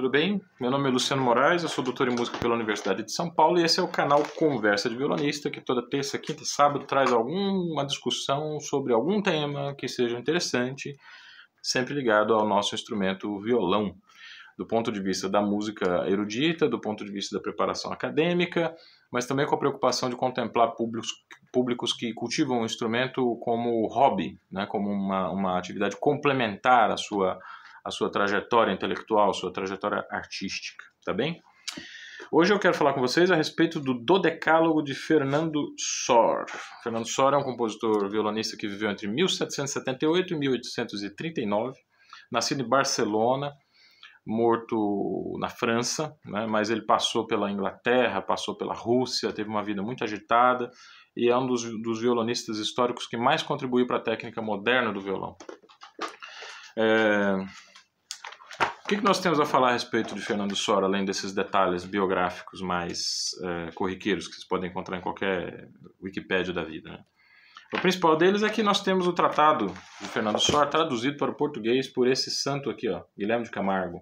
tudo bem? Meu nome é Luciano Moraes, eu sou doutor em música pela Universidade de São Paulo e esse é o canal Conversa de Violonista, que toda terça, quinta e sábado traz alguma discussão sobre algum tema que seja interessante, sempre ligado ao nosso instrumento violão, do ponto de vista da música erudita, do ponto de vista da preparação acadêmica, mas também com a preocupação de contemplar públicos, públicos que cultivam o instrumento como hobby, né, como uma, uma atividade complementar à sua a sua trajetória intelectual, sua trajetória artística, tá bem? Hoje eu quero falar com vocês a respeito do Dodecálogo de Fernando Sor. Fernando Sor é um compositor violonista que viveu entre 1778 e 1839, nascido em Barcelona, morto na França, né? mas ele passou pela Inglaterra, passou pela Rússia, teve uma vida muito agitada e é um dos, dos violonistas históricos que mais contribuiu para a técnica moderna do violão. É, o que, que nós temos a falar a respeito de Fernando Sora, além desses detalhes biográficos mais é, corriqueiros que vocês podem encontrar em qualquer Wikipédia da vida? Né? O principal deles é que nós temos o tratado de Fernando Sora traduzido para o português por esse santo aqui, ó, Guilherme de Camargo.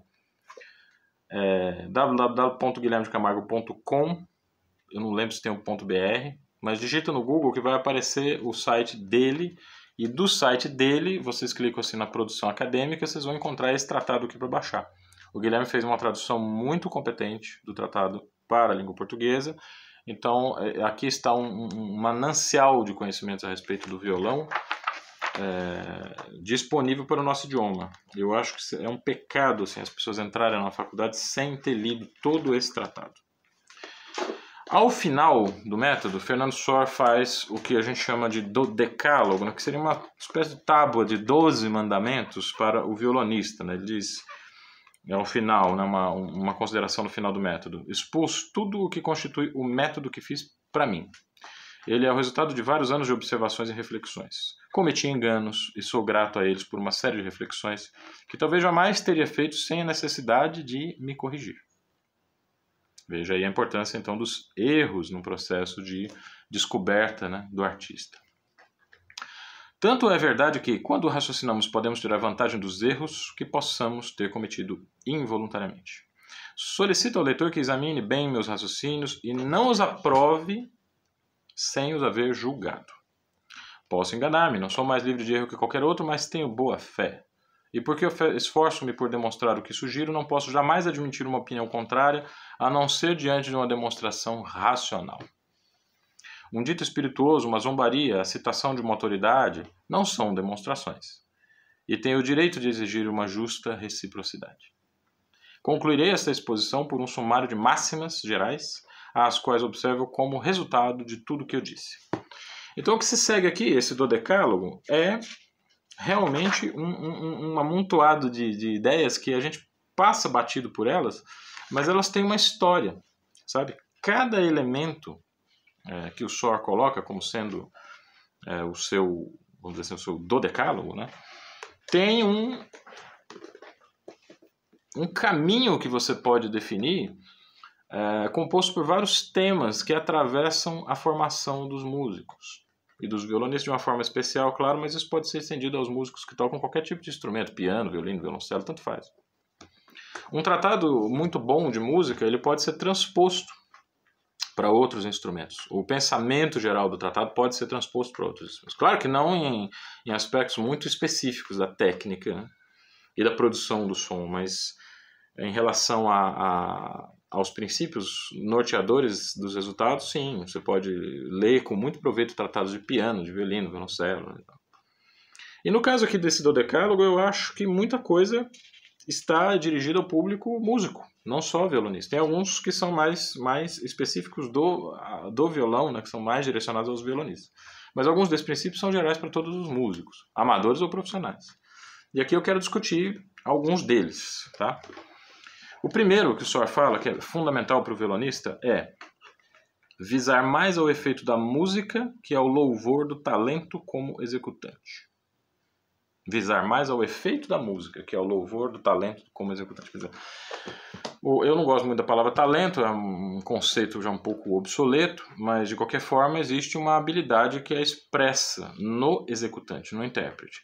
É, www.guilhermedecamargo.com Eu não lembro se tem um .br, mas digita no Google que vai aparecer o site dele e do site dele, vocês clicam assim na produção acadêmica, vocês vão encontrar esse tratado aqui para baixar. O Guilherme fez uma tradução muito competente do tratado para a língua portuguesa. Então, é, aqui está um, um manancial de conhecimentos a respeito do violão é, disponível para o nosso idioma. Eu acho que é um pecado assim, as pessoas entrarem na faculdade sem ter lido todo esse tratado. Ao final do método, Fernando Sor faz o que a gente chama de decálogo, né, que seria uma espécie de tábua de 12 mandamentos para o violonista. Né? Ele diz, ao é final, né, uma, uma consideração no final do método: expus tudo o que constitui o método que fiz para mim. Ele é o resultado de vários anos de observações e reflexões. Cometi enganos e sou grato a eles por uma série de reflexões que talvez jamais teria feito sem a necessidade de me corrigir. Veja aí a importância então dos erros no processo de descoberta né, do artista. Tanto é verdade que, quando raciocinamos, podemos tirar vantagem dos erros que possamos ter cometido involuntariamente. Solicito ao leitor que examine bem meus raciocínios e não os aprove sem os haver julgado. Posso enganar-me, não sou mais livre de erro que qualquer outro, mas tenho boa fé. E porque esforço-me por demonstrar o que sugiro, não posso jamais admitir uma opinião contrária, a não ser diante de uma demonstração racional. Um dito espirituoso, uma zombaria, a citação de uma autoridade não são demonstrações. E tenho o direito de exigir uma justa reciprocidade. Concluirei esta exposição por um sumário de máximas gerais, às quais observo como resultado de tudo o que eu disse. Então, o que se segue aqui, esse dodecálogo, é realmente um, um, um amontoado de, de ideias que a gente passa batido por elas, mas elas têm uma história, sabe? Cada elemento é, que o Sor coloca como sendo é, o seu, vamos dizer assim, o seu dodecálogo, né? Tem um, um caminho que você pode definir é, composto por vários temas que atravessam a formação dos músicos e dos violonistas de uma forma especial, claro, mas isso pode ser estendido aos músicos que tocam qualquer tipo de instrumento, piano, violino, violoncelo, tanto faz. Um tratado muito bom de música, ele pode ser transposto para outros instrumentos. O pensamento geral do tratado pode ser transposto para outros instrumentos. Claro que não em, em aspectos muito específicos da técnica né, e da produção do som, mas em relação a, a aos princípios norteadores dos resultados, sim, você pode ler com muito proveito tratados de piano, de violino, violoncelo. Né, e no caso aqui desse dodecálogo, eu acho que muita coisa está dirigida ao público músico, não só violonista. Tem alguns que são mais, mais específicos do, do violão, né, que são mais direcionados aos violonistas. Mas alguns desses princípios são gerais para todos os músicos, amadores ou profissionais. E aqui eu quero discutir alguns deles, tá? O primeiro que o senhor fala, que é fundamental para o violonista, é visar mais ao efeito da música que ao louvor do talento como executante. Visar mais ao efeito da música que ao louvor do talento como executante. Eu não gosto muito da palavra talento, é um conceito já um pouco obsoleto, mas de qualquer forma existe uma habilidade que é expressa no executante, no intérprete.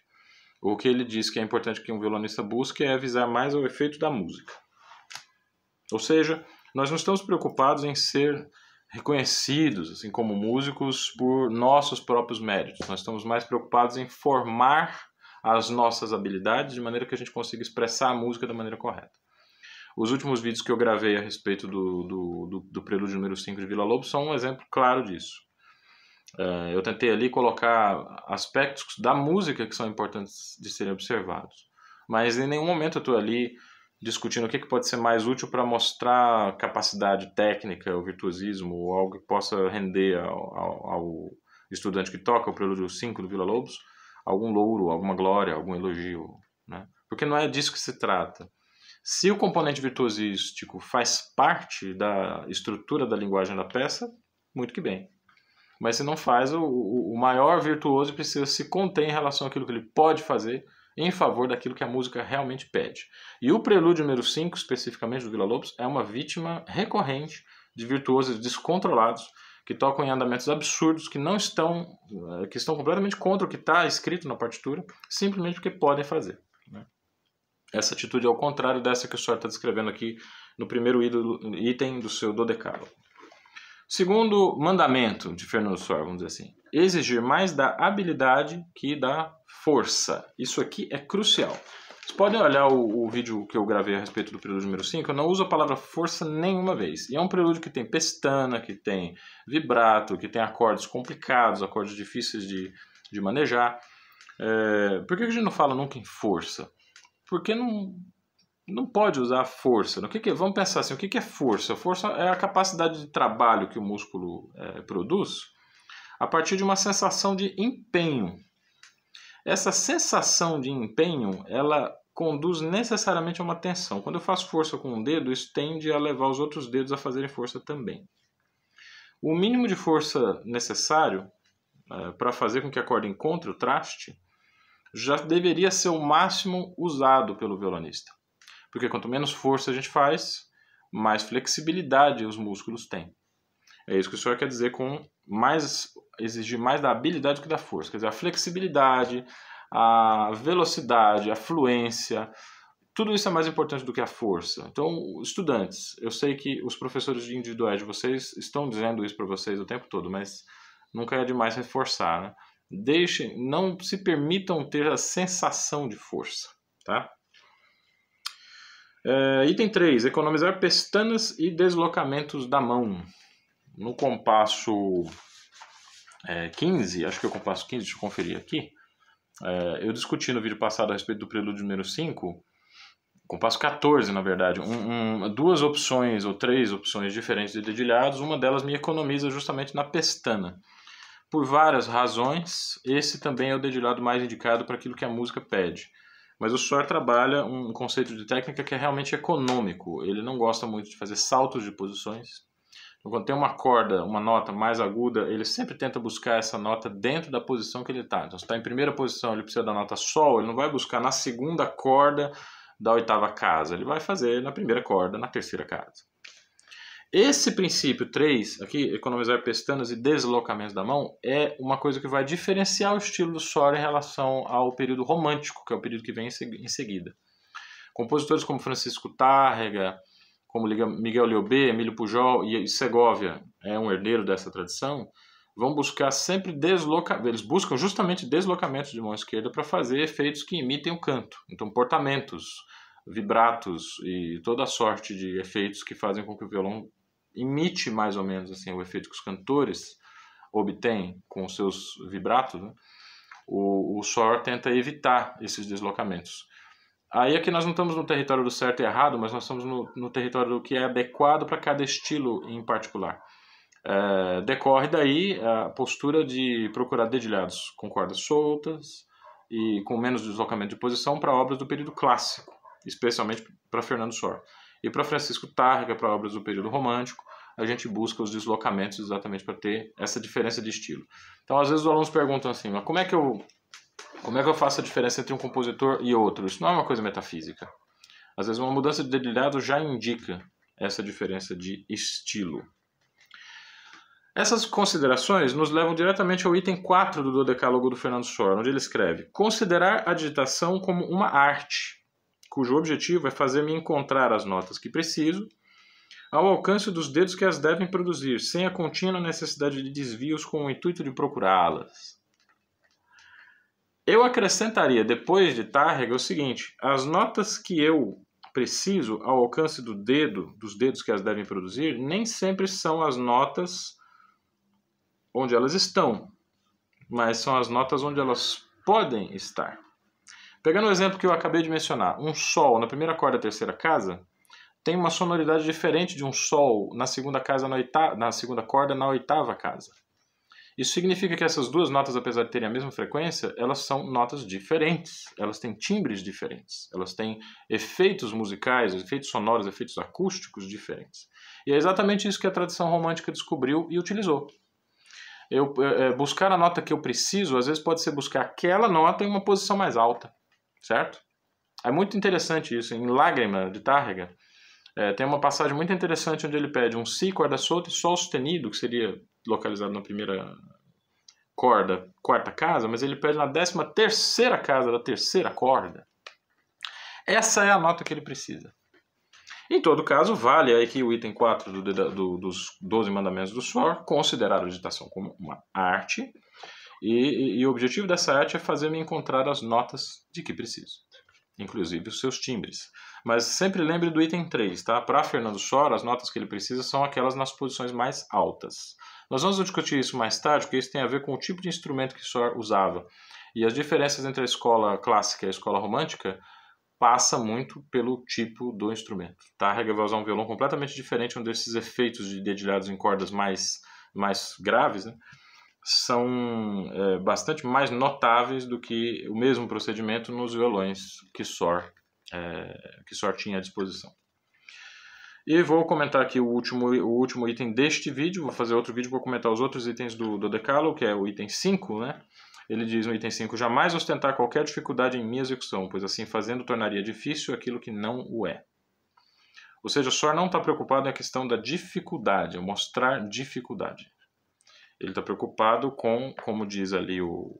O que ele diz que é importante que um violonista busque é visar mais ao efeito da música. Ou seja, nós não estamos preocupados em ser reconhecidos, assim como músicos, por nossos próprios méritos. Nós estamos mais preocupados em formar as nossas habilidades de maneira que a gente consiga expressar a música da maneira correta. Os últimos vídeos que eu gravei a respeito do, do, do, do prelúdio número 5 de Vila Lobos são um exemplo claro disso. Uh, eu tentei ali colocar aspectos da música que são importantes de serem observados, mas em nenhum momento eu estou ali discutindo o que, que pode ser mais útil para mostrar capacidade técnica, o virtuosismo, ou algo que possa render ao, ao, ao estudante que toca o prelúdio 5 do Vila Lobos algum louro, alguma glória, algum elogio. Né? Porque não é disso que se trata. Se o componente virtuosístico faz parte da estrutura da linguagem da peça, muito que bem. Mas se não faz, o, o maior virtuoso precisa se conter em relação àquilo que ele pode fazer em favor daquilo que a música realmente pede. E o prelúdio número 5, especificamente do Vila Lobos, é uma vítima recorrente de virtuosos descontrolados que tocam em andamentos absurdos que não estão eh, que estão completamente contra o que está escrito na partitura, simplesmente porque podem fazer. Né? Essa atitude é ao contrário dessa que o senhor está descrevendo aqui no primeiro item do seu dodecálogo. Segundo mandamento de Fernando Sor, vamos dizer assim, exigir mais da habilidade que da força. Isso aqui é crucial. Vocês podem olhar o, o, vídeo que eu gravei a respeito do prelúdio número 5, eu não uso a palavra força nenhuma vez. E é um prelúdio que tem pestana, que tem vibrato, que tem acordes complicados, acordes difíceis de, de manejar. É, por que a gente não fala nunca em força? Porque não, não pode usar força. Né? O que, que vamos pensar assim, o que, que é força? Força é a capacidade de trabalho que o músculo é, produz a partir de uma sensação de empenho. Essa sensação de empenho, ela conduz necessariamente a uma tensão. Quando eu faço força com um dedo, isso tende a levar os outros dedos a fazerem força também. O mínimo de força necessário é, para fazer com que a corda encontre o traste já deveria ser o máximo usado pelo violonista. Porque quanto menos força a gente faz, mais flexibilidade os músculos têm. É isso que o senhor quer dizer com mais exigir mais da habilidade do que da força. Quer dizer, a flexibilidade, a velocidade, a fluência, tudo isso é mais importante do que a força. Então, estudantes, eu sei que os professores individuais de vocês estão dizendo isso para vocês o tempo todo, mas nunca é demais reforçar, né? Deixem, não se permitam ter a sensação de força, tá? É, item 3. Economizar pestanas e deslocamentos da mão. No compasso é, 15, acho que é o compasso 15, deixa eu conferir aqui. É, eu discuti no vídeo passado a respeito do prelúdio número 5, compasso 14, na verdade, um, um, duas opções ou três opções diferentes de dedilhados, uma delas me economiza justamente na pestana. Por várias razões, esse também é o dedilhado mais indicado para aquilo que a música pede. Mas o Suar trabalha um conceito de técnica que é realmente econômico. Ele não gosta muito de fazer saltos de posições. Então, quando tem uma corda, uma nota mais aguda, ele sempre tenta buscar essa nota dentro da posição que ele está. Então, se está em primeira posição, ele precisa da nota Sol, ele não vai buscar na segunda corda da oitava casa, ele vai fazer na primeira corda, na terceira casa. Esse princípio 3, aqui, economizar pestanas e deslocamentos da mão, é uma coisa que vai diferenciar o estilo do Sora em relação ao período romântico, que é o período que vem em seguida. Compositores como Francisco Tárrega, como Miguel leobé Emílio Pujol e Segovia, é um herdeiro dessa tradição, vão buscar sempre deslocamentos, eles buscam justamente deslocamentos de mão esquerda para fazer efeitos que imitem o canto, então portamentos, vibratos e toda sorte de efeitos que fazem com que o violão imite mais ou menos assim o efeito que os cantores obtêm com os seus vibratos, né? o, o tenta evitar esses deslocamentos. Aí aqui nós não estamos no território do certo e errado, mas nós estamos no, no território do que é adequado para cada estilo em particular. É, decorre daí a postura de procurar dedilhados com cordas soltas e com menos deslocamento de posição para obras do período clássico, especialmente para Fernando Sor. E para Francisco Targa, para obras do período romântico, a gente busca os deslocamentos exatamente para ter essa diferença de estilo. Então, às vezes os alunos perguntam assim, mas como é que eu como é que eu faço a diferença entre um compositor e outro? Isso não é uma coisa metafísica. Às vezes uma mudança de dedilhado já indica essa diferença de estilo. Essas considerações nos levam diretamente ao item 4 do Dodecálogo do Fernando Sor, onde ele escreve: Considerar a digitação como uma arte cujo objetivo é fazer-me encontrar as notas que preciso, ao alcance dos dedos que as devem produzir, sem a contínua necessidade de desvios com o intuito de procurá-las. Eu acrescentaria, depois de Tárrega, o seguinte: as notas que eu preciso ao alcance do dedo, dos dedos que as devem produzir, nem sempre são as notas onde elas estão, mas são as notas onde elas podem estar. Pegando o exemplo que eu acabei de mencionar, um sol na primeira corda da terceira casa tem uma sonoridade diferente de um sol na segunda casa na, na segunda corda na oitava casa. Isso significa que essas duas notas, apesar de terem a mesma frequência, elas são notas diferentes. Elas têm timbres diferentes. Elas têm efeitos musicais, efeitos sonoros, efeitos acústicos diferentes. E é exatamente isso que a tradição romântica descobriu e utilizou. Eu, é, buscar a nota que eu preciso, às vezes pode ser buscar aquela nota em uma posição mais alta certo? É muito interessante isso. Em Lágrima de Tárrega, é, tem uma passagem muito interessante onde ele pede um si, corda solta e sol sustenido, que seria localizado na primeira corda, quarta casa, mas ele pede na décima terceira casa da terceira corda. Essa é a nota que ele precisa. Em todo caso, vale aí que o item 4 do, do, dos 12 mandamentos do suor, considerar a meditação como uma arte, e, e, e o objetivo dessa arte é fazer-me encontrar as notas de que preciso, inclusive os seus timbres. Mas sempre lembre do item 3, tá? Para Fernando Sora, as notas que ele precisa são aquelas nas posições mais altas. Nós vamos discutir isso mais tarde, porque isso tem a ver com o tipo de instrumento que Sora usava. E as diferenças entre a escola clássica e a escola romântica passa muito pelo tipo do instrumento. Tá? regra vai usar um violão completamente diferente, um desses efeitos de dedilhados em cordas mais, mais graves, né? são é, bastante mais notáveis do que o mesmo procedimento nos violões que Sor, é, que Sor tinha à disposição. E vou comentar aqui o último, o último item deste vídeo, vou fazer outro vídeo para comentar os outros itens do, do Decalo, que é o item 5, né? Ele diz no item 5, jamais ostentar qualquer dificuldade em minha execução, pois assim fazendo tornaria difícil aquilo que não o é. Ou seja, Sor não está preocupado na questão da dificuldade, é mostrar dificuldade. Ele está preocupado com, como diz ali o,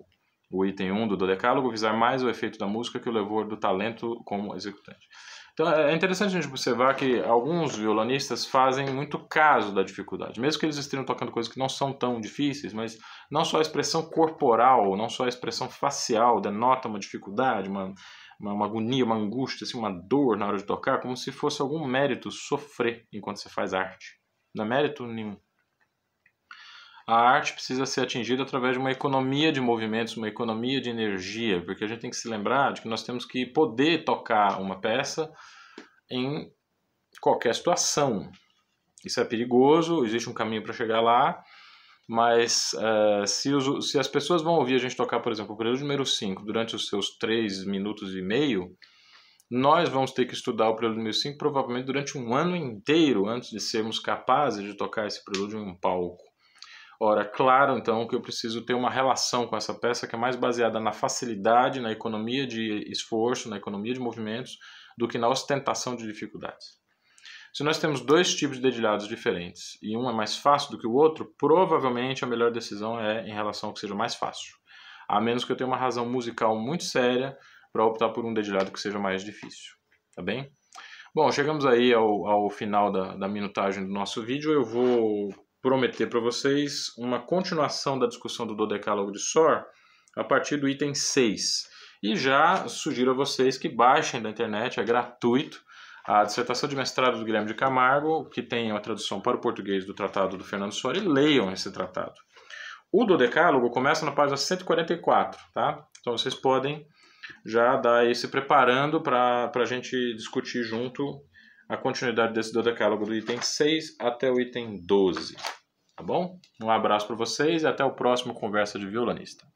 o item 1 do Dodecálogo, visar mais o efeito da música que o levor do talento como executante. Então é, é interessante a gente observar que alguns violonistas fazem muito caso da dificuldade, mesmo que eles estejam tocando coisas que não são tão difíceis, mas não só a expressão corporal, não só a expressão facial denota uma dificuldade, uma, uma, uma agonia, uma angústia, assim, uma dor na hora de tocar, como se fosse algum mérito sofrer enquanto você faz arte. Não é mérito nenhum a arte precisa ser atingida através de uma economia de movimentos, uma economia de energia, porque a gente tem que se lembrar de que nós temos que poder tocar uma peça em qualquer situação. Isso é perigoso, existe um caminho para chegar lá, mas uh, se, os, se, as pessoas vão ouvir a gente tocar, por exemplo, o prelúdio número 5 durante os seus 3 minutos e meio, nós vamos ter que estudar o prelúdio número 5 provavelmente durante um ano inteiro antes de sermos capazes de tocar esse prelúdio em um palco. Ora, claro, então, que eu preciso ter uma relação com essa peça que é mais baseada na facilidade, na economia de esforço, na economia de movimentos, do que na ostentação de dificuldades. Se nós temos dois tipos de dedilhados diferentes e um é mais fácil do que o outro, provavelmente a melhor decisão é em relação ao que seja mais fácil. A menos que eu tenha uma razão musical muito séria para optar por um dedilhado que seja mais difícil. Tá bem? Bom, chegamos aí ao, ao final da, da minutagem do nosso vídeo. Eu vou prometer para vocês uma continuação da discussão do Dodecálogo de Sor a partir do item 6. E já sugiro a vocês que baixem da internet, é gratuito, a dissertação de mestrado do Guilherme de Camargo, que tem uma tradução para o português do Tratado do Fernando Sor, e leiam esse tratado. O Dodecálogo começa na página 144, tá? Então vocês podem já dar esse preparando para a gente discutir junto a continuidade desse dodecálogo do item 6 até o item 12. Tá bom? Um abraço para vocês e até o próximo Conversa de Violinista.